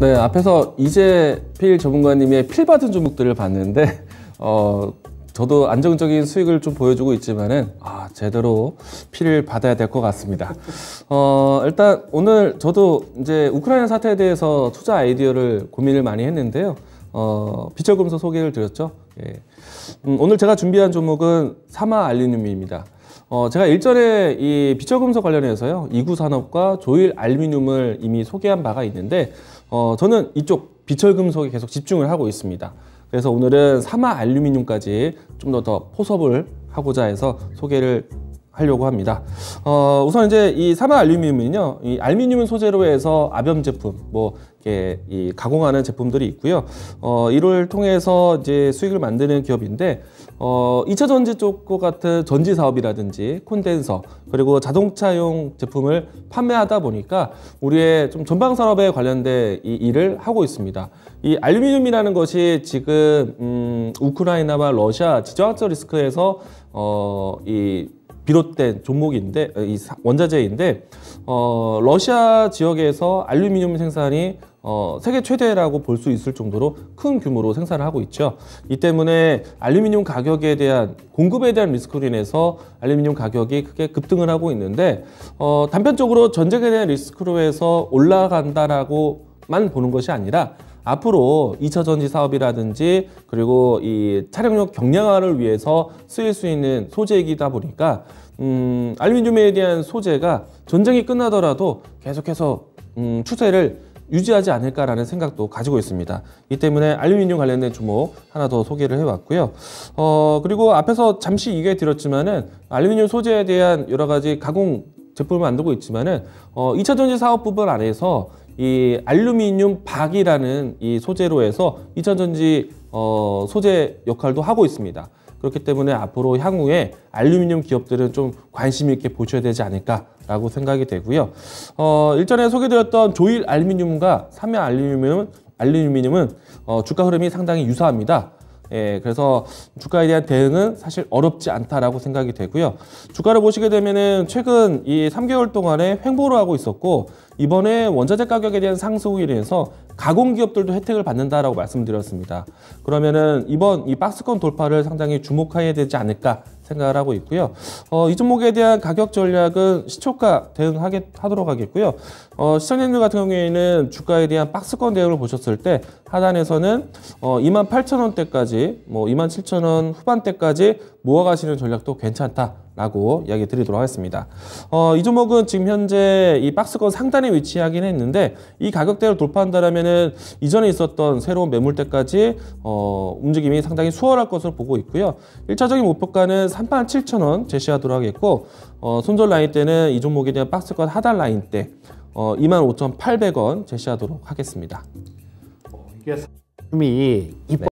네, 앞에서 이제 필 전문가님의 필 받은 종목들을 봤는데 어, 저도 안정적인 수익을 좀 보여주고 있지만은 아, 제대로 필를 받아야 될 것 같습니다. 어, 일단 오늘 저도 이제 우크라이나 사태에 대해서 투자 아이디어를 고민을 많이 했는데요. 어, 비철금소 소개를 드렸죠. 예. 음, 오늘 제가 준비한 종목은 사마 알루미늄입니다. 어, 제가 일전에 이 비철금속 관련해서요, 이구 산업과 조일 알루미늄을 이미 소개한 바가 있는데, 어, 저는 이쪽 비철금속에 계속 집중을 하고 있습니다. 그래서 오늘은 사마 알루미늄까지 좀 더 더 포섭을 하고자 해서 소개를 하려고 합니다. 어, 우선 이제 이 사마 알루미늄은요, 이 알루미늄 소재로 해서 아변 제품, 뭐 이렇게 이 가공하는 제품들이 있고요. 어, 이를 통해서 이제 수익을 만드는 기업인데, 어, 2차 전지 쪽과 같은 전지 사업이라든지 콘덴서 그리고 자동차용 제품을 판매하다 보니까 우리의 좀 전방 산업에 관련된 이 일을 하고 있습니다. 이 알루미늄이라는 것이 지금 음, 우크라이나와 러시아 지정학적 리스크에서 어, 이 비롯된 종목인데 어, 이 원자재인데 어, 러시아 지역에서 알루미늄 생산이 어, 세계 최대라고 볼 수 있을 정도로 큰 규모로 생산을 하고 있죠. 이 때문에 알루미늄 가격에 대한 공급에 대한 리스크로 인해서 알루미늄 가격이 크게 급등을 하고 있는데 어, 단편적으로 전쟁에 대한 리스크로 해서 올라간다라고만 보는 것이 아니라 앞으로 2차 전지 사업이라든지 그리고 이 차량용 경량화를 위해서 쓰일 수 있는 소재이기다 보니까 음, 알루미늄에 대한 소재가 전쟁이 끝나더라도 계속해서 음, 추세를 유지하지 않을까라는 생각도 가지고 있습니다. 이 때문에 알루미늄 관련된 종목 하나 더 소개를 해왔고요. 어, 그리고 앞에서 잠시 얘기해 드렸지만은 알루미늄 소재에 대한 여러 가지 가공 제품을 만들고 있지만은 어, 2차 전지 사업 부분 안에서 이 알루미늄 박이라는 이 소재로 해서 이차전지 어, 소재 역할도 하고 있습니다. 그렇기 때문에 앞으로 향후에 알루미늄 기업들은 좀 관심 있게 보셔야 되지 않을까라고 생각이 되고요. 어, 일전에 소개드렸던 조일 알루미늄과 삼양 알루미늄은, 알루미늄은 어, 주가 흐름이 상당히 유사합니다. 예, 그래서 주가에 대한 대응은 사실 어렵지 않다라고 생각이 되고요. 주가를 보시게 되면은 최근 이 3개월 동안에 횡보를 하고 있었고 이번에 원자재 가격에 대한 상승에 대해서 가공기업들도 혜택을 받는다라고 말씀드렸습니다. 그러면은 이번 이 박스권 돌파를 상당히 주목해야 되지 않을까 생각을 하고 있고요. 어, 이 종목에 대한 가격 전략은 시초가 대응하도록 하겠고요. 어, 시청률 같은 경우에는 주가에 대한 박스권 대응을 보셨을 때 하단에서는 어, 28,000원대까지 뭐 27,000원 후반대까지 모아가시는 전략도 괜찮다. 라고 이야기 드리도록 하겠습니다. 어, 이 종목은 지금 현재 이 박스권 상단에 위치하긴 했는데 이 가격대를 돌파한다면은 이전에 있었던 새로운 매물대까지 어, 움직임이 상당히 수월할 것으로 보고 있고요. 1차적인 목표가는 3만 7천원 제시하도록 하겠고 어, 손절 라인 때는 이 종목에 대한 박스권 하단 라인 때 어, 2 5,800원 제시하도록 하겠습니다. 이게 이 네.